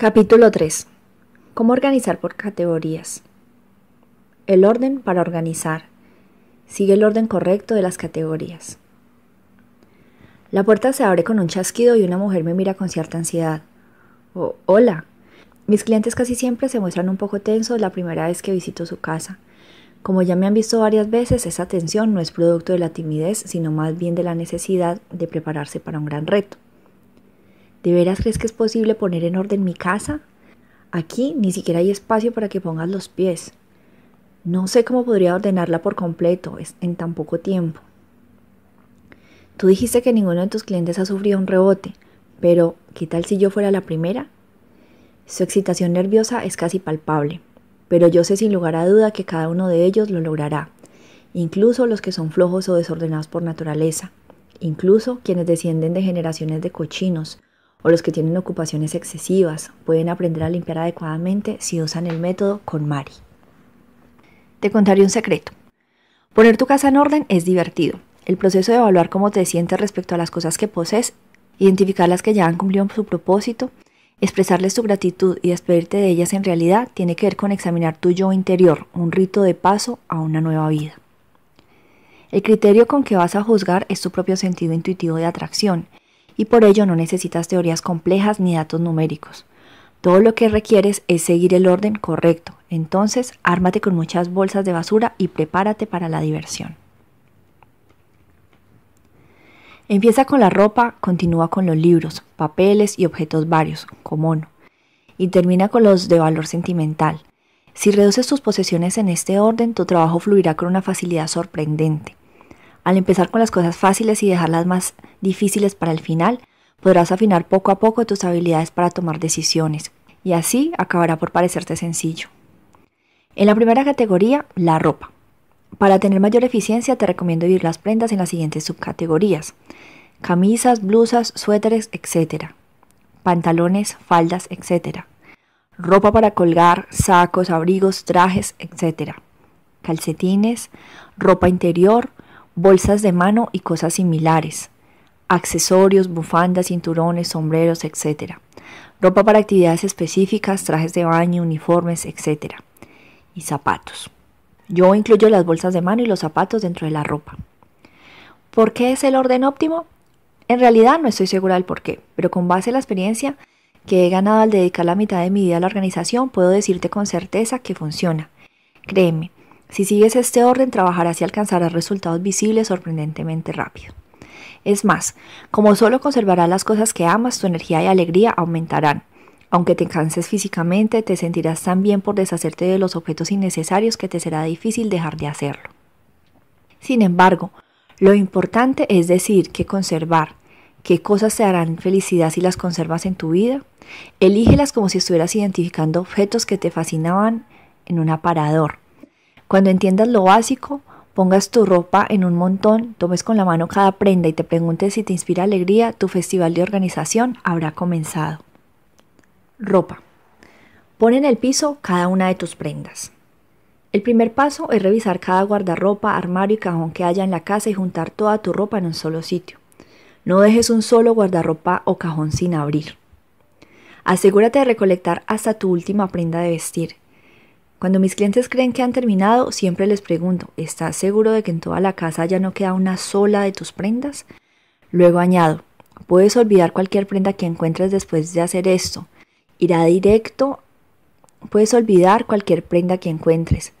Capítulo 3. Cómo organizar por categorías. El orden para organizar. Sigue el orden correcto de las categorías. La puerta se abre con un chasquido y una mujer me mira con cierta ansiedad. hola. Mis clientes casi siempre se muestran un poco tensos la primera vez que visito su casa. Como ya me han visto varias veces, esa tensión no es producto de la timidez, sino más bien de la necesidad de prepararse para un gran reto. ¿De veras crees que es posible poner en orden mi casa? Aquí ni siquiera hay espacio para que pongas los pies. No sé cómo podría ordenarla por completo en tan poco tiempo. Tú dijiste que ninguno de tus clientes ha sufrido un rebote, pero ¿qué tal si yo fuera la primera? Su excitación nerviosa es casi palpable, pero yo sé sin lugar a duda que cada uno de ellos lo logrará, incluso los que son flojos o desordenados por naturaleza, incluso quienes descienden de generaciones de cochinos, o los que tienen ocupaciones excesivas pueden aprender a limpiar adecuadamente si usan el método con Mari. Te contaré un secreto. Poner tu casa en orden es divertido. El proceso de evaluar cómo te sientes respecto a las cosas que posees, identificar las que ya han cumplido su propósito, expresarles tu gratitud y despedirte de ellas en realidad tiene que ver con examinar tu yo interior, un rito de paso a una nueva vida. El criterio con que vas a juzgar es tu propio sentido intuitivo de atracción, y por ello no necesitas teorías complejas ni datos numéricos. Todo lo que requieres es seguir el orden correcto. Entonces, ármate con muchas bolsas de basura y prepárate para la diversión. Empieza con la ropa, continúa con los libros, papeles y objetos varios, como no, y termina con los de valor sentimental. Si reduces tus posesiones en este orden, tu trabajo fluirá con una facilidad sorprendente. Al empezar con las cosas fáciles y dejarlas más difíciles para el final, podrás afinar poco a poco tus habilidades para tomar decisiones, y así acabará por parecerte sencillo. En la primera categoría, la ropa. Para tener mayor eficiencia te recomiendo dividir las prendas en las siguientes subcategorías. Camisas, blusas, suéteres, etc. Pantalones, faldas, etc. Ropa para colgar, sacos, abrigos, trajes, etc. Calcetines, ropa interior, bolsas de mano y cosas similares, accesorios, bufandas, cinturones, sombreros, etc. Ropa para actividades específicas, trajes de baño, uniformes, etc. Y zapatos. Yo incluyo las bolsas de mano y los zapatos dentro de la ropa. ¿Por qué es el orden óptimo? En realidad no estoy segura del por qué, pero con base en la experiencia que he ganado al dedicar la mitad de mi vida a la organización, puedo decirte con certeza que funciona. Créeme, si sigues este orden, trabajarás y alcanzarás resultados visibles sorprendentemente rápido. Es más, como solo conservarás las cosas que amas, tu energía y alegría aumentarán. Aunque te canses físicamente, te sentirás tan bien por deshacerte de los objetos innecesarios que te será difícil dejar de hacerlo. Sin embargo, lo importante es decir que conservar, qué cosas te harán felicidad si las conservas en tu vida. Elígelas como si estuvieras identificando objetos que te fascinaban en un aparador cuando entiendas lo básico, pongas tu ropa en un montón, tomes con la mano cada prenda y te preguntes si te inspira alegría, tu festival de organización habrá comenzado. Ropa. Pon en el piso cada una de tus prendas. El primer paso es revisar cada guardarropa, armario y cajón que haya en la casa y juntar toda tu ropa en un solo sitio. No dejes un solo guardarropa o cajón sin abrir. Asegúrate de recolectar hasta tu última prenda de vestir. Cuando mis clientes creen que han terminado, siempre les pregunto, ¿estás seguro de que en toda la casa ya no queda una sola de tus prendas? Luego añado, puedes olvidar cualquier prenda que encuentres después de hacer esto. Irá directo, puedes olvidar cualquier prenda que encuentres.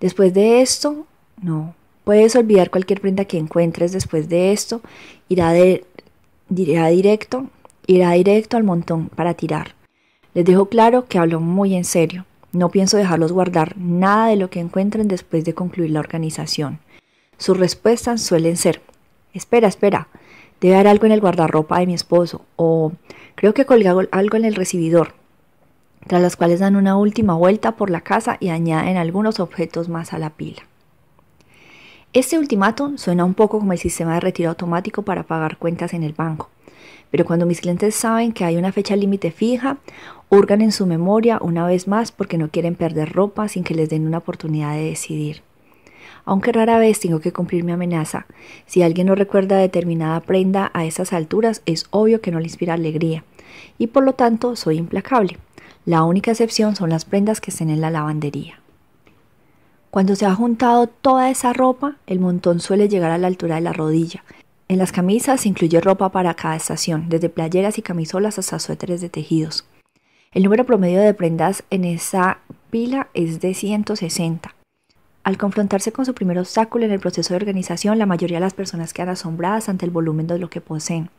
Después de esto, no. Puedes olvidar cualquier prenda que encuentres después de esto. Irá, de, irá directo, irá directo al montón para tirar. Les dejo claro que hablo muy en serio. No pienso dejarlos guardar nada de lo que encuentren después de concluir la organización. Sus respuestas suelen ser, espera, espera, debe haber algo en el guardarropa de mi esposo o creo que colgué algo en el recibidor, tras las cuales dan una última vuelta por la casa y añaden algunos objetos más a la pila. Este ultimátum suena un poco como el sistema de retiro automático para pagar cuentas en el banco pero cuando mis clientes saben que hay una fecha límite fija, hurgan en su memoria una vez más porque no quieren perder ropa sin que les den una oportunidad de decidir. Aunque rara vez tengo que cumplir mi amenaza, si alguien no recuerda determinada prenda a esas alturas es obvio que no le inspira alegría, y por lo tanto soy implacable. La única excepción son las prendas que estén en la lavandería. Cuando se ha juntado toda esa ropa, el montón suele llegar a la altura de la rodilla, en las camisas se incluye ropa para cada estación, desde playeras y camisolas hasta suéteres de tejidos. El número promedio de prendas en esa pila es de 160. Al confrontarse con su primer obstáculo en el proceso de organización, la mayoría de las personas quedan asombradas ante el volumen de lo que poseen.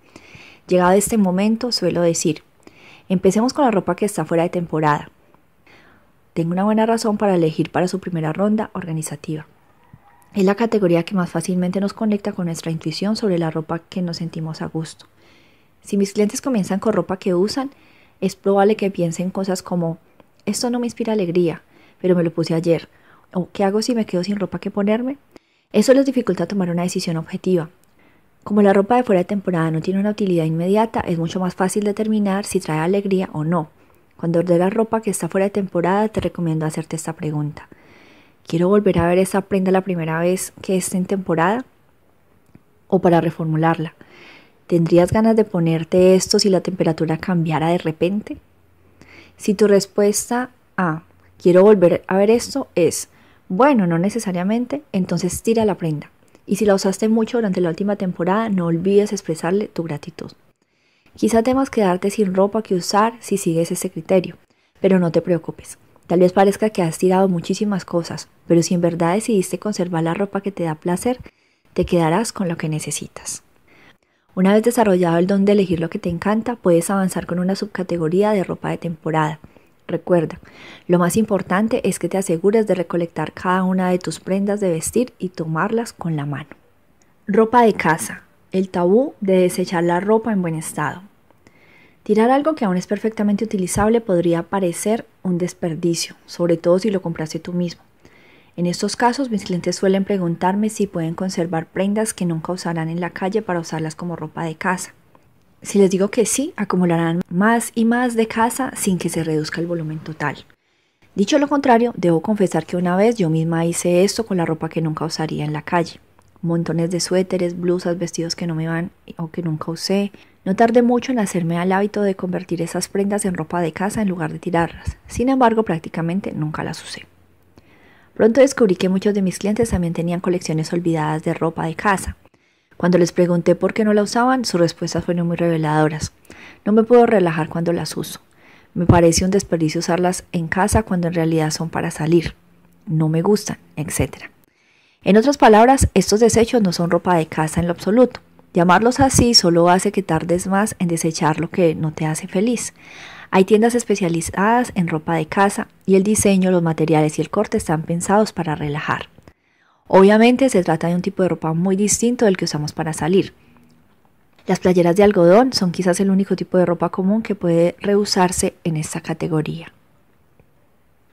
Llegado a este momento, suelo decir, empecemos con la ropa que está fuera de temporada. Tengo una buena razón para elegir para su primera ronda organizativa. Es la categoría que más fácilmente nos conecta con nuestra intuición sobre la ropa que nos sentimos a gusto. Si mis clientes comienzan con ropa que usan, es probable que piensen cosas como, esto no me inspira alegría, pero me lo puse ayer, o ¿qué hago si me quedo sin ropa que ponerme? Eso les dificulta tomar una decisión objetiva. Como la ropa de fuera de temporada no tiene una utilidad inmediata, es mucho más fácil determinar si trae alegría o no. Cuando ordenas ropa que está fuera de temporada, te recomiendo hacerte esta pregunta quiero volver a ver esa prenda la primera vez que esté en temporada o para reformularla. ¿Tendrías ganas de ponerte esto si la temperatura cambiara de repente? Si tu respuesta a quiero volver a ver esto es bueno, no necesariamente, entonces tira la prenda. Y si la usaste mucho durante la última temporada, no olvides expresarle tu gratitud. Quizá temas quedarte sin ropa que usar si sigues ese criterio, pero no te preocupes. Tal vez parezca que has tirado muchísimas cosas, pero si en verdad decidiste conservar la ropa que te da placer, te quedarás con lo que necesitas. Una vez desarrollado el don de elegir lo que te encanta, puedes avanzar con una subcategoría de ropa de temporada. Recuerda, lo más importante es que te asegures de recolectar cada una de tus prendas de vestir y tomarlas con la mano. Ropa de casa. El tabú de desechar la ropa en buen estado. Tirar algo que aún es perfectamente utilizable podría parecer un desperdicio, sobre todo si lo compraste tú mismo. En estos casos mis clientes suelen preguntarme si pueden conservar prendas que nunca usarán en la calle para usarlas como ropa de casa. Si les digo que sí, acumularán más y más de casa sin que se reduzca el volumen total. Dicho lo contrario, debo confesar que una vez yo misma hice esto con la ropa que nunca usaría en la calle montones de suéteres, blusas, vestidos que no me van o que nunca usé. No tardé mucho en hacerme al hábito de convertir esas prendas en ropa de casa en lugar de tirarlas. Sin embargo, prácticamente nunca las usé. Pronto descubrí que muchos de mis clientes también tenían colecciones olvidadas de ropa de casa. Cuando les pregunté por qué no la usaban, sus respuestas fueron muy reveladoras. No me puedo relajar cuando las uso. Me parece un desperdicio usarlas en casa cuando en realidad son para salir. No me gustan, etcétera. En otras palabras, estos desechos no son ropa de casa en lo absoluto. Llamarlos así solo hace que tardes más en desechar lo que no te hace feliz. Hay tiendas especializadas en ropa de casa y el diseño, los materiales y el corte están pensados para relajar. Obviamente se trata de un tipo de ropa muy distinto del que usamos para salir. Las playeras de algodón son quizás el único tipo de ropa común que puede reusarse en esta categoría.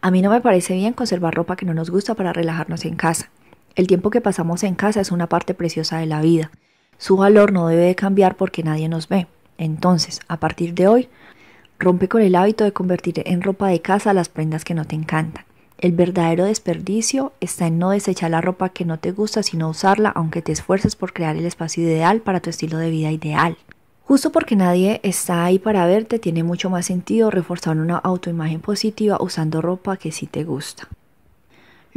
A mí no me parece bien conservar ropa que no nos gusta para relajarnos en casa. El tiempo que pasamos en casa es una parte preciosa de la vida. Su valor no debe de cambiar porque nadie nos ve. Entonces, a partir de hoy, rompe con el hábito de convertir en ropa de casa las prendas que no te encantan. El verdadero desperdicio está en no desechar la ropa que no te gusta, sino usarla aunque te esfuerces por crear el espacio ideal para tu estilo de vida ideal. Justo porque nadie está ahí para verte, tiene mucho más sentido reforzar una autoimagen positiva usando ropa que sí te gusta.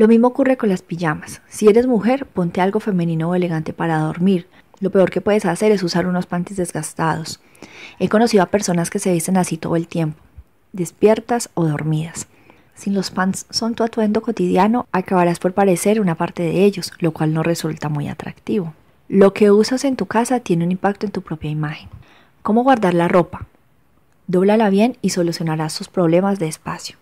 Lo mismo ocurre con las pijamas. Si eres mujer, ponte algo femenino o elegante para dormir. Lo peor que puedes hacer es usar unos panties desgastados. He conocido a personas que se visten así todo el tiempo, despiertas o dormidas. Si los pants son tu atuendo cotidiano, acabarás por parecer una parte de ellos, lo cual no resulta muy atractivo. Lo que usas en tu casa tiene un impacto en tu propia imagen. ¿Cómo guardar la ropa? Dóblala bien y solucionarás tus problemas de espacio.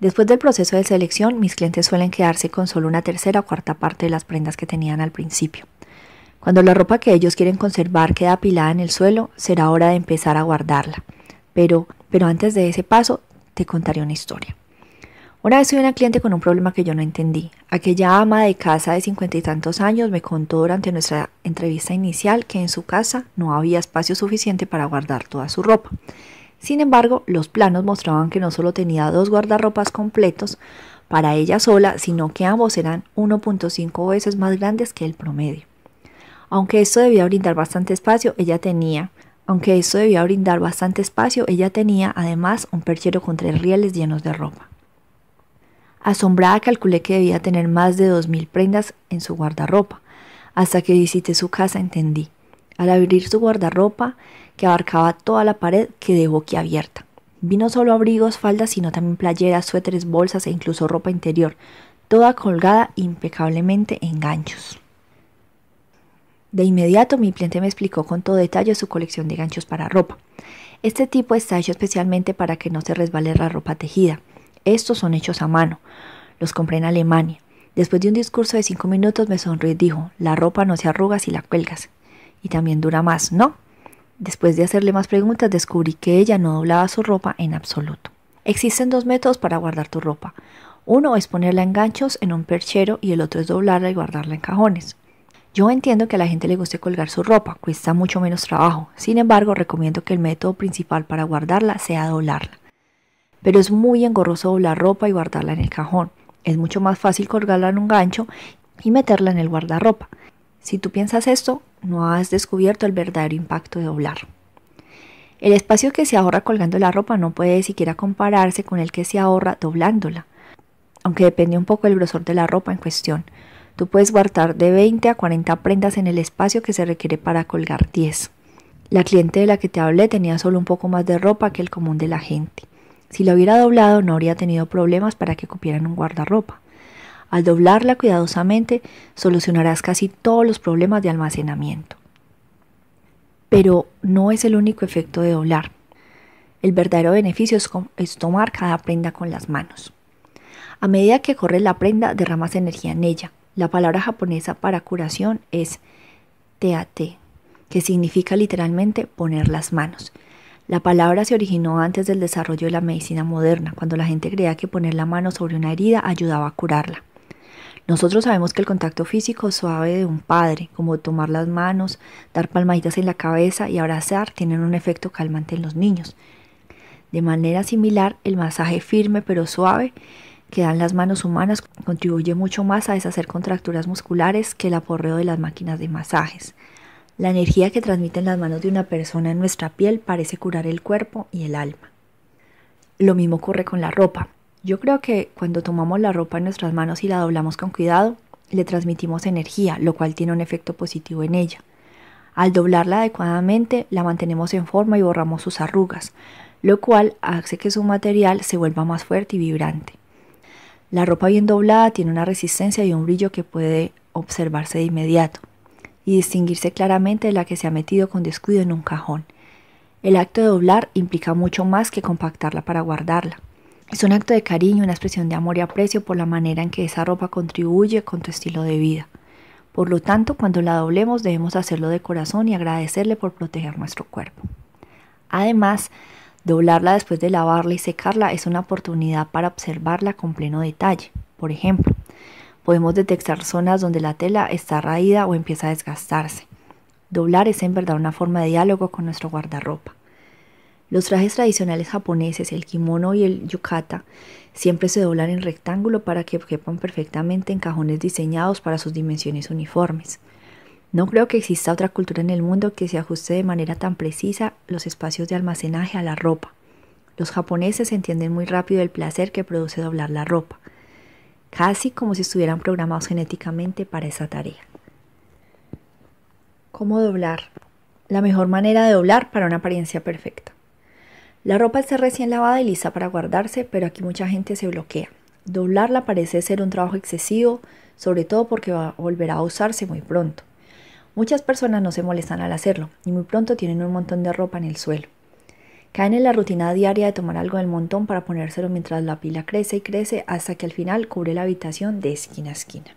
Después del proceso de selección, mis clientes suelen quedarse con solo una tercera o cuarta parte de las prendas que tenían al principio. Cuando la ropa que ellos quieren conservar queda apilada en el suelo, será hora de empezar a guardarla. Pero, pero antes de ese paso, te contaré una historia. Una vez tuve una cliente con un problema que yo no entendí. Aquella ama de casa de cincuenta y tantos años me contó durante nuestra entrevista inicial que en su casa no había espacio suficiente para guardar toda su ropa. Sin embargo, los planos mostraban que no solo tenía dos guardarropas completos para ella sola, sino que ambos eran 1.5 veces más grandes que el promedio. Aunque esto debía brindar bastante espacio, ella tenía, aunque esto debía brindar bastante espacio, ella tenía además un perchero con tres rieles llenos de ropa. Asombrada calculé que debía tener más de 2.000 prendas en su guardarropa. Hasta que visité su casa entendí al abrir su guardarropa, que abarcaba toda la pared, que quedé boquiabierta. Vi no solo abrigos, faldas, sino también playeras, suéteres, bolsas e incluso ropa interior, toda colgada impecablemente en ganchos. De inmediato mi cliente me explicó con todo detalle su colección de ganchos para ropa. Este tipo está hecho especialmente para que no se resbale la ropa tejida. Estos son hechos a mano. Los compré en Alemania. Después de un discurso de cinco minutos me sonrió y dijo, la ropa no se arruga si la cuelgas y también dura más, ¿no? Después de hacerle más preguntas descubrí que ella no doblaba su ropa en absoluto. Existen dos métodos para guardar tu ropa. Uno es ponerla en ganchos en un perchero y el otro es doblarla y guardarla en cajones. Yo entiendo que a la gente le guste colgar su ropa, cuesta mucho menos trabajo. Sin embargo, recomiendo que el método principal para guardarla sea doblarla. Pero es muy engorroso doblar ropa y guardarla en el cajón. Es mucho más fácil colgarla en un gancho y meterla en el guardarropa. Si tú piensas esto, no has descubierto el verdadero impacto de doblar. El espacio que se ahorra colgando la ropa no puede siquiera compararse con el que se ahorra doblándola, aunque depende un poco del grosor de la ropa en cuestión. Tú puedes guardar de 20 a 40 prendas en el espacio que se requiere para colgar 10. La cliente de la que te hablé tenía solo un poco más de ropa que el común de la gente. Si la hubiera doblado no habría tenido problemas para que cupieran un guardarropa. Al doblarla cuidadosamente, solucionarás casi todos los problemas de almacenamiento. Pero no es el único efecto de doblar. El verdadero beneficio es, tomar cada prenda con las manos. A medida que corres la prenda, derramas energía en ella. La palabra japonesa para curación es teate, que significa literalmente poner las manos. La palabra se originó antes del desarrollo de la medicina moderna, cuando la gente creía que poner la mano sobre una herida ayudaba a curarla. Nosotros sabemos que el contacto físico suave de un padre, como tomar las manos, dar palmaditas en la cabeza y abrazar, tienen un efecto calmante en los niños. De manera similar, el masaje firme pero suave que dan las manos humanas contribuye mucho más a deshacer contracturas musculares que el aporreo de las máquinas de masajes. La energía que transmiten las manos de una persona en nuestra piel parece curar el cuerpo y el alma. Lo mismo ocurre con la ropa. Yo creo que cuando tomamos la ropa en nuestras manos y la doblamos con cuidado, le transmitimos energía, lo cual tiene un efecto positivo en ella. Al doblarla adecuadamente, la mantenemos en forma y borramos sus arrugas, lo cual hace que su material se vuelva más fuerte y vibrante. La ropa bien doblada tiene una resistencia y un brillo que puede observarse de inmediato y distinguirse claramente de la que se ha metido con descuido en un cajón. El acto de doblar implica mucho más que compactarla para guardarla. Es un acto de cariño, una expresión de amor y aprecio por la manera en que esa ropa contribuye con tu estilo de vida. Por lo tanto, cuando la doblemos debemos hacerlo de corazón y agradecerle por proteger nuestro cuerpo. Además, doblarla después de lavarla y secarla es una oportunidad para observarla con pleno detalle. Por ejemplo, podemos detectar zonas donde la tela está raída o empieza a desgastarse. Doblar es en verdad una forma de diálogo con nuestro guardarropa. Los trajes tradicionales japoneses, el kimono y el yukata, siempre se doblan en rectángulo para que quepan perfectamente en cajones diseñados para sus dimensiones uniformes. No creo que exista otra cultura en el mundo que se ajuste de manera tan precisa los espacios de almacenaje a la ropa. Los japoneses entienden muy rápido el placer que produce doblar la ropa, casi como si estuvieran programados genéticamente para esa tarea. ¿Cómo doblar? La mejor manera de doblar para una apariencia perfecta. La ropa está recién lavada y lista para guardarse, pero aquí mucha gente se bloquea. Doblarla parece ser un trabajo excesivo, sobre todo porque va, volverá a usarse muy pronto. Muchas personas no se molestan al hacerlo y muy pronto tienen un montón de ropa en el suelo. Caen en la rutina diaria de tomar algo del montón para ponérselo mientras la pila crece y crece hasta que al final cubre la habitación de esquina a esquina.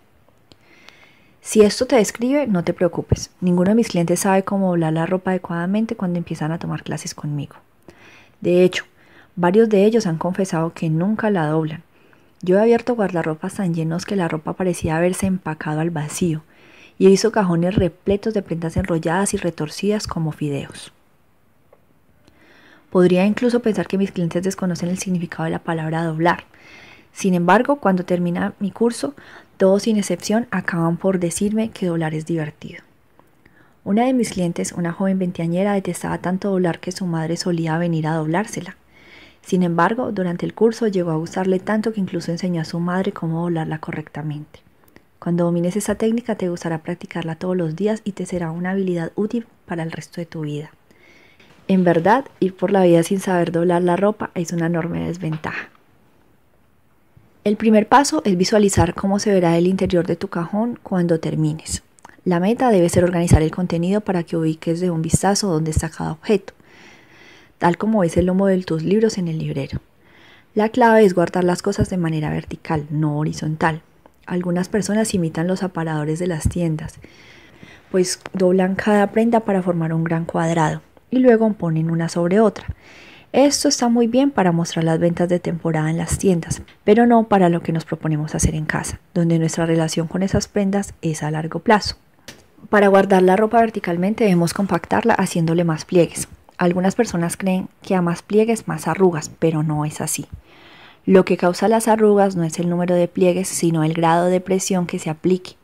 Si esto te describe, no te preocupes. Ninguno de mis clientes sabe cómo doblar la ropa adecuadamente cuando empiezan a tomar clases conmigo. De hecho, varios de ellos han confesado que nunca la doblan. Yo he abierto guardarropas tan llenos que la ropa parecía haberse empacado al vacío, y he visto cajones repletos de prendas enrolladas y retorcidas como fideos. Podría incluso pensar que mis clientes desconocen el significado de la palabra doblar. Sin embargo, cuando termina mi curso, todos sin excepción acaban por decirme que doblar es divertido. Una de mis clientes, una joven veinteañera, detestaba tanto doblar que su madre solía venir a doblársela. Sin embargo, durante el curso llegó a gustarle tanto que incluso enseñó a su madre cómo doblarla correctamente. Cuando domines esa técnica te gustará practicarla todos los días y te será una habilidad útil para el resto de tu vida. En verdad, ir por la vida sin saber doblar la ropa es una enorme desventaja. El primer paso es visualizar cómo se verá el interior de tu cajón cuando termines. La meta debe ser organizar el contenido para que ubiques de un vistazo dónde está cada objeto, tal como ves el lomo de tus libros en el librero. La clave es guardar las cosas de manera vertical, no horizontal. Algunas personas imitan los aparadores de las tiendas, pues doblan cada prenda para formar un gran cuadrado y luego ponen una sobre otra. Esto está muy bien para mostrar las ventas de temporada en las tiendas, pero no para lo que nos proponemos hacer en casa, donde nuestra relación con esas prendas es a largo plazo. Para guardar la ropa verticalmente debemos compactarla haciéndole más pliegues. Algunas personas creen que a más pliegues más arrugas, pero no es así. Lo que causa las arrugas no es el número de pliegues, sino el grado de presión que se aplique.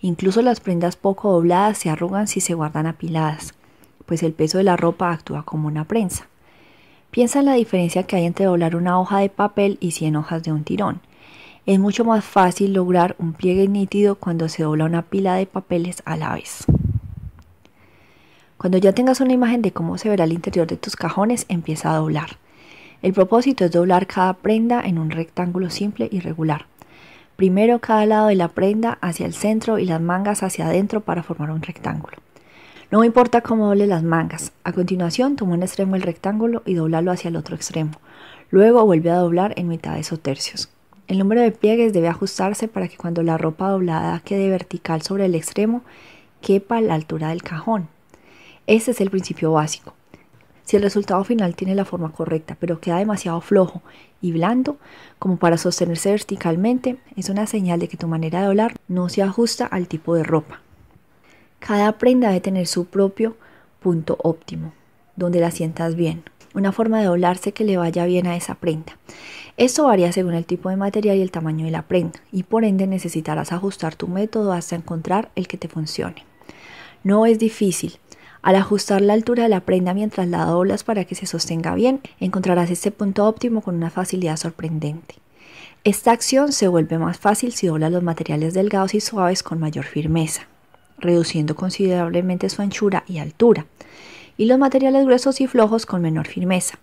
Incluso las prendas poco dobladas se arrugan si se guardan apiladas, pues el peso de la ropa actúa como una prensa. Piensa en la diferencia que hay entre doblar una hoja de papel y 100 hojas de un tirón. Es mucho más fácil lograr un pliegue nítido cuando se dobla una pila de papeles a la vez. Cuando ya tengas una imagen de cómo se verá el interior de tus cajones, empieza a doblar. El propósito es doblar cada prenda en un rectángulo simple y regular. Primero cada lado de la prenda hacia el centro y las mangas hacia adentro para formar un rectángulo. No importa cómo doble las mangas. A continuación, toma un extremo del rectángulo y doblalo hacia el otro extremo. Luego vuelve a doblar en mitad de esos tercios. El número de pliegues debe ajustarse para que cuando la ropa doblada quede vertical sobre el extremo, quepa a la altura del cajón. Este es el principio básico. Si el resultado final tiene la forma correcta, pero queda demasiado flojo y blando como para sostenerse verticalmente, es una señal de que tu manera de doblar no se ajusta al tipo de ropa. Cada prenda debe tener su propio punto óptimo, donde la sientas bien, una forma de doblarse que le vaya bien a esa prenda. Esto varía según el tipo de material y el tamaño de la prenda, y por ende necesitarás ajustar tu método hasta encontrar el que te funcione. No es difícil. Al ajustar la altura de la prenda mientras la doblas para que se sostenga bien, encontrarás este punto óptimo con una facilidad sorprendente. Esta acción se vuelve más fácil si doblas los materiales delgados y suaves con mayor firmeza, reduciendo considerablemente su anchura y altura, y los materiales gruesos y flojos con menor firmeza.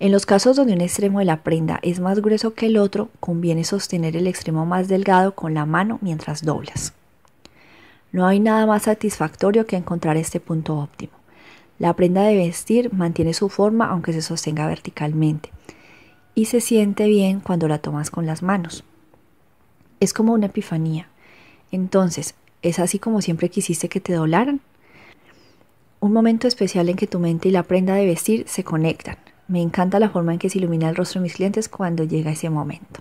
En los casos donde un extremo de la prenda es más grueso que el otro, conviene sostener el extremo más delgado con la mano mientras doblas. No hay nada más satisfactorio que encontrar este punto óptimo. La prenda de vestir mantiene su forma aunque se sostenga verticalmente y se siente bien cuando la tomas con las manos. Es como una epifanía. Entonces, ¿es así como siempre quisiste que te doblaran? Un momento especial en que tu mente y la prenda de vestir se conectan me encanta la forma en que se ilumina el rostro de mis clientes cuando llega ese momento.